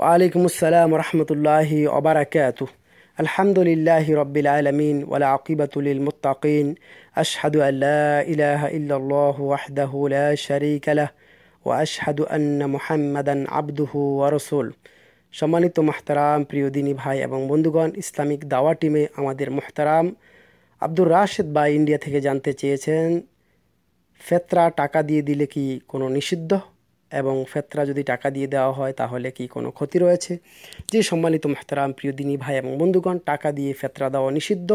ওয়ালাইকুম আসসালাম রহমতুল্লাহি ওবরাকাত আলহামদুলিল্লাহ রবিল আলমিন ওলা আকিবাতুলিল মুতাকিন আশহাদু আল্লাহ ইলাহ ইল্লাহ ওয়াহদাহু লা শারিক আলাহ ও আশহাদু আন্না মুহাম্মাদান আবদুহু ওয়ারসুল সম্মানিত মাহতারাম প্রিয়দিনী ভাই এবং বন্ধুগণ ইসলামিক দাওয়া টিমে আমাদের মহতারাম আব্দুর রাশেদ ভাই ইন্ডিয়া থেকে জানতে চেয়েছেন ফেতরা টাকা দিয়ে দিলে কি কোনো নিষিদ্ধ এবং ফেতরা যদি টাকা দিয়ে দেওয়া হয় তাহলে কি কোনো ক্ষতি রয়েছে যে সম্মানিত মেহতারাম প্রিয় দিনী ভাই এবং বন্ধুগণ টাকা দিয়ে ফেতরা দেওয়া নিষিদ্ধ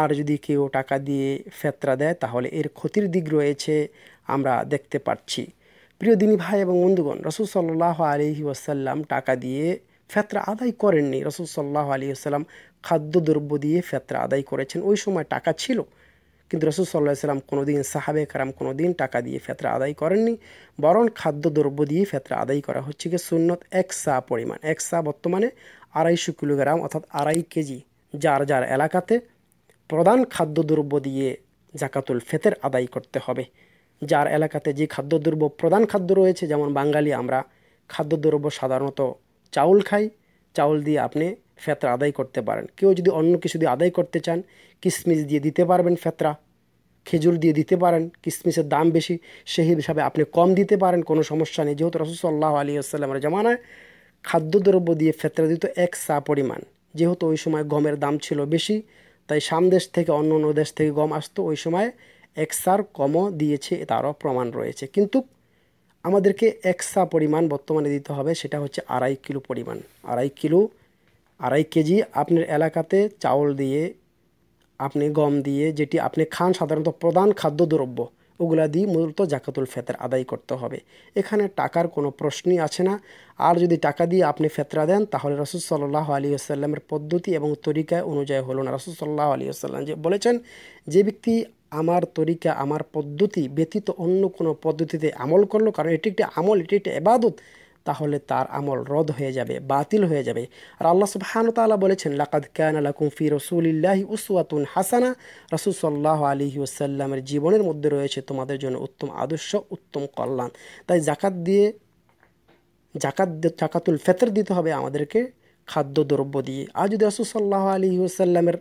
আর যদি কেউ টাকা দিয়ে ফেতরা দেয় তাহলে এর ক্ষতির দিক রয়েছে আমরা দেখতে পাচ্ছি প্রিয় দিনী ভাই এবং বন্ধুগণ রসুল সাল্লাহ আলহি ওয়াসাল্লাম টাকা দিয়ে ফেতরা আদায় করেননি রসুল সাল্লাহ আলী আসসালাম খাদ্যদ্রব্য দিয়ে ফেতরা আদায় করেছেন ওই সময় টাকা ছিল কিন্তু রসুল সাল্লাহ সাল্লাম কোনো দিন সাহাবে কারাম কোনো দিন টাকা দিয়ে ফেতরা আদায় করেননি বরং খাদ্য দ্রব্য দিয়ে ফেতরা আদায় করা হচ্ছে কি সুন্নত এক সা পরিমাণ এক সা বর্তমানে আড়াইশো কিলোগ্রাম অর্থাৎ আড়াই কেজি যার যার এলাকাতে প্রধান খাদ্য দ্রব্য দিয়ে জাকাতুল ফেতের আদায় করতে হবে যার এলাকাতে যে খাদ্য দ্রব্য প্রধান খাদ্য রয়েছে যেমন বাঙালি আমরা খাদ্যদ্রব্য সাধারণত চাউল খাই চাউল দিয়ে আপনি ফেতরা আদায় করতে পারেন কেউ যদি অন্য কিছু দিয়ে আদায় করতে চান কিসমিস দিয়ে দিতে পারবেন ফেতরা খেজুর দিয়ে দিতে পারেন কিসমিসের দাম বেশি সেই হিসাবে আপনি কম দিতে পারেন কোনো সমস্যা নেই যেহেতু রসুসল্লাহ আলী আসসালামের জামানায় খাদ্যদ্রব্য দিয়ে ফেতরা দিত এক সা পরিমাণ যেহেতু ওই সময় গমের দাম ছিল বেশি তাই সামদেশ থেকে অন্য অন্য দেশ থেকে গম আসতো ওই সময় এক সার কমও দিয়েছে তারও প্রমাণ রয়েছে কিন্তু আমাদেরকে এক সা পরিমাণ বর্তমানে দিতে হবে সেটা হচ্ছে আড়াই কিলো পরিমাণ আড়াই কিলো আড়াই কেজি আপনার এলাকাতে চাউল দিয়ে আপনি গম দিয়ে যেটি আপনি খান সাধারণত প্রধান খাদ্য দ্রব্য ওগুলা দিয়ে মূলত জাকাতুল ফেতের আদায় করতে হবে এখানে টাকার কোনো প্রশ্নই আছে না আর যদি টাকা দিয়ে আপনি ফেতরা দেন তাহলে রসুল সাল্লাহ আলী আসাল্লামের পদ্ধতি এবং তরিকা অনুযায়ী হলো না রসুল সাল্লাহ আলী আসাল্লাম যে বলেছেন যে ব্যক্তি আমার তরিকা আমার পদ্ধতি ব্যতীত অন্য কোনো পদ্ধতিতে আমল করলো কারণ এটি একটি আমল এটি একটি এবাদত তাহলে তার আমল রদ হয়ে যাবে বাতিল হয়ে যাবে আর আল্লাহ সুবহানু তালা বলেছেন লাকাদ কান আলা কুমফি রসুলিল্লাহি উসওয়াতুন হাসানা রসুল সাল্লাহ আলী ওসাল্লামের জীবনের মধ্যে রয়েছে তোমাদের জন্য উত্তম আদর্শ উত্তম কল্যাণ তাই জাকাত দিয়ে জাকাত জাকাতুল ফেতর দিতে হবে আমাদেরকে খাদ্য দ্রব্য দিয়ে আর যদি রসুল সাল্লাহ আলী ওসাল্লামের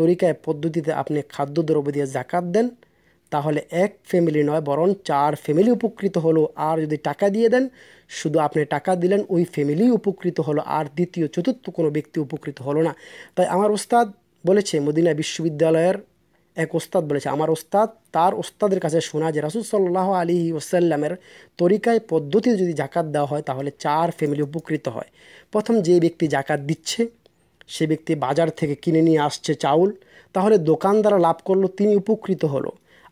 তরিকায় পদ্ধতিতে আপনি খাদ্য দ্রব্য দিয়ে জাকাত দেন তাহলে এক ফ্যামিলি নয় বরং চার ফ্যামিলি উপকৃত হলো আর যদি টাকা দিয়ে দেন শুধু আপনি টাকা দিলেন ওই ফ্যামিলি উপকৃত হলো আর দ্বিতীয় চতুর্থ কোনো ব্যক্তি উপকৃত হলো না তাই আমার ওস্তাদ বলেছে মদিনা বিশ্ববিদ্যালয়ের এক ওস্তাদ বলেছে আমার ওস্তাদ তার ওস্তাদের কাছে শোনা যে রাসুল সাল্লাহ আলী ওসাল্লামের তরিকায় পদ্ধতি যদি জাকাত দেওয়া হয় তাহলে চার ফ্যামিলি উপকৃত হয় প্রথম যে ব্যক্তি জাকাত দিচ্ছে সে ব্যক্তি বাজার থেকে কিনে নিয়ে আসছে চাউল তাহলে দোকানদারা লাভ করলো তিনি উপকৃত হলো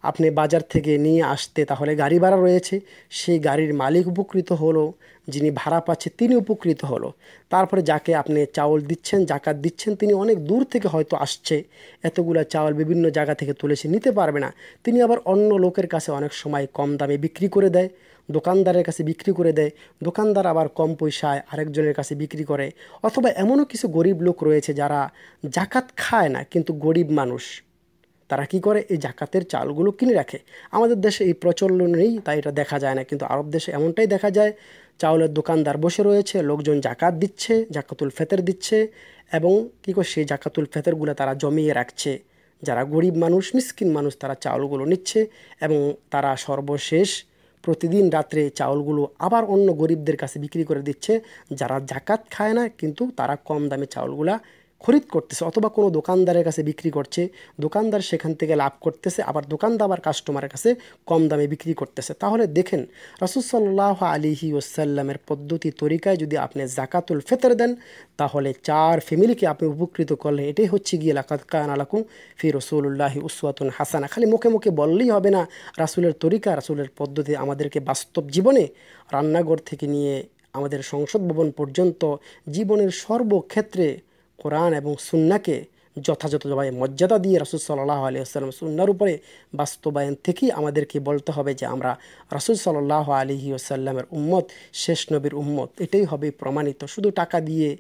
আপনি বাজার থেকে নিয়ে আসতে তাহলে গাড়ি ভাড়া রয়েছে সেই গাড়ির মালিক উপকৃত হলো যিনি ভাড়া পাচ্ছে তিনি উপকৃত হলো তারপরে যাকে আপনি চাউল দিচ্ছেন জাকাত দিচ্ছেন তিনি অনেক দূর থেকে হয়তো আসছে এতগুলো চাউল বিভিন্ন জায়গা থেকে তুলে সে নিতে পারবে না তিনি আবার অন্য লোকের কাছে অনেক সময় কম দামে বিক্রি করে দেয় দোকানদারের কাছে বিক্রি করে দেয় দোকানদার আবার কম পয়সায় আরেকজনের কাছে বিক্রি করে অথবা এমনও কিছু গরিব লোক রয়েছে যারা জাকাত খায় না কিন্তু গরিব মানুষ তারা কি করে এই জাকাতের চালগুলো কিনে রাখে আমাদের দেশে এই প্রচলন নেই তাই এটা দেখা যায় না কিন্তু আরব দেশে এমনটাই দেখা যায় চাউলের দোকানদার বসে রয়েছে লোকজন জাকাত দিচ্ছে জাকাতুল ফেতের দিচ্ছে এবং কী করে সেই জাকাতুল ফেতেরগুলো তারা জমিয়ে রাখছে যারা গরিব মানুষ মিসকিন মানুষ তারা চাউলগুলো নিচ্ছে এবং তারা সর্বশেষ প্রতিদিন রাত্রে চাউলগুলো আবার অন্য গরিবদের কাছে বিক্রি করে দিচ্ছে যারা জাকাত খায় না কিন্তু তারা কম দামে চাউলগুলা খরিদ করতেছে অথবা কোনো দোকানদারের কাছে বিক্রি করছে দোকানদার সেখান থেকে লাভ করতেছে আবার দোকানদার আবার কাস্টমারের কাছে কম দামে বিক্রি করতেছে তাহলে দেখেন রসুলসাল্লাহ আলিহি ওসাল্লামের পদ্ধতি তরিকায় যদি আপনি জাকাতুল ফেতর দেন তাহলে চার ফ্যামিলিকে আপনি উপকৃত করলেন এটাই হচ্ছে গিয়ে লাকাত কান আলাকুম ফি রসুল্লাহি উসওয়াতুন হাসানা খালি মুখে মুখে বললেই হবে না রাসুলের তরিকা রাসুলের পদ্ধতি আমাদেরকে বাস্তব জীবনে রান্নাঘর থেকে নিয়ে আমাদের সংসদ ভবন পর্যন্ত জীবনের সর্বক্ষেত্রে কোরআন এবং সুন্নাকে যথাযথভাবে মর্যাদা দিয়ে রসুল সাল্লাহ আলী আসসালাম সুন্নার উপরে বাস্তবায়ন থেকেই আমাদেরকে বলতে হবে যে আমরা রসুল সাল্লাহ আলহি আসাল্লামের উম্মত শেষ নবীর উম্মত এটাই হবে প্রমাণিত শুধু টাকা দিয়ে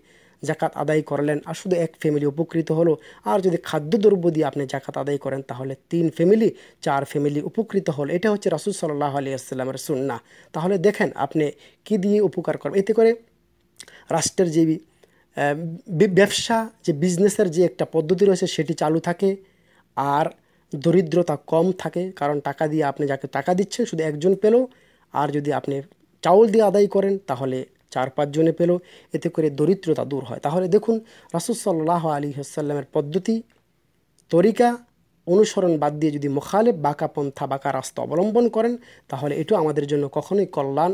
জাকাত আদায় করলেন আর শুধু এক ফ্যামিলি উপকৃত হলো আর যদি খাদ্য দ্রব্য দিয়ে আপনি জাকাত আদায় করেন তাহলে তিন ফ্যামিলি চার ফ্যামিলি উপকৃত হল এটা হচ্ছে রসুল সাল্লাহ আলী আসসালামের সুন্না তাহলে দেখেন আপনি কি দিয়ে উপকার করবেন এতে করে রাষ্ট্রের যে ব্যবসা যে বিজনেসের যে একটা পদ্ধতি রয়েছে সেটি চালু থাকে আর দরিদ্রতা কম থাকে কারণ টাকা দিয়ে আপনি যাকে টাকা দিচ্ছেন শুধু একজন পেল আর যদি আপনি চাউল দিয়ে আদায় করেন তাহলে চার পাঁচজনে পেল এতে করে দরিদ্রতা দূর হয় তাহলে দেখুন রাসুলসাল্লাহ আলী হাসাল্লামের পদ্ধতি তরিকা অনুসরণ বাদ দিয়ে যদি মোখালে বাঁকা পন্থা বাঁকা রাস্তা অবলম্বন করেন তাহলে এটু আমাদের জন্য কখনোই কল্যাণ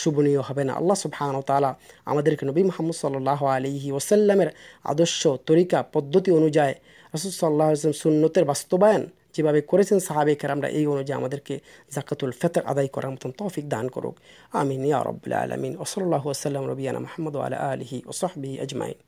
শুভনীয় হবে না আল্লাহ সুবহান তালা আমাদেরকে নবী মোহাম্মদ সাল্লাহ আলিহি ওসাল্লামের আদর্শ তরিকা পদ্ধতি অনুযায়ী রসুল সাল্লাহ আসলাম সুন্নতের বাস্তবায়ন যেভাবে করেছেন সাহাবেকের আমরা এই অনুযায়ী আমাদেরকে জাকাতুল ফেতর আদায় করার মতন তৌফিক দান করুক আমিন ইয়া রব্বুল আলমিন ওসল্লাহ আসসালাম রবিয়ানা মাহমুদ আলা আলহি ওসহাবি আজমাইন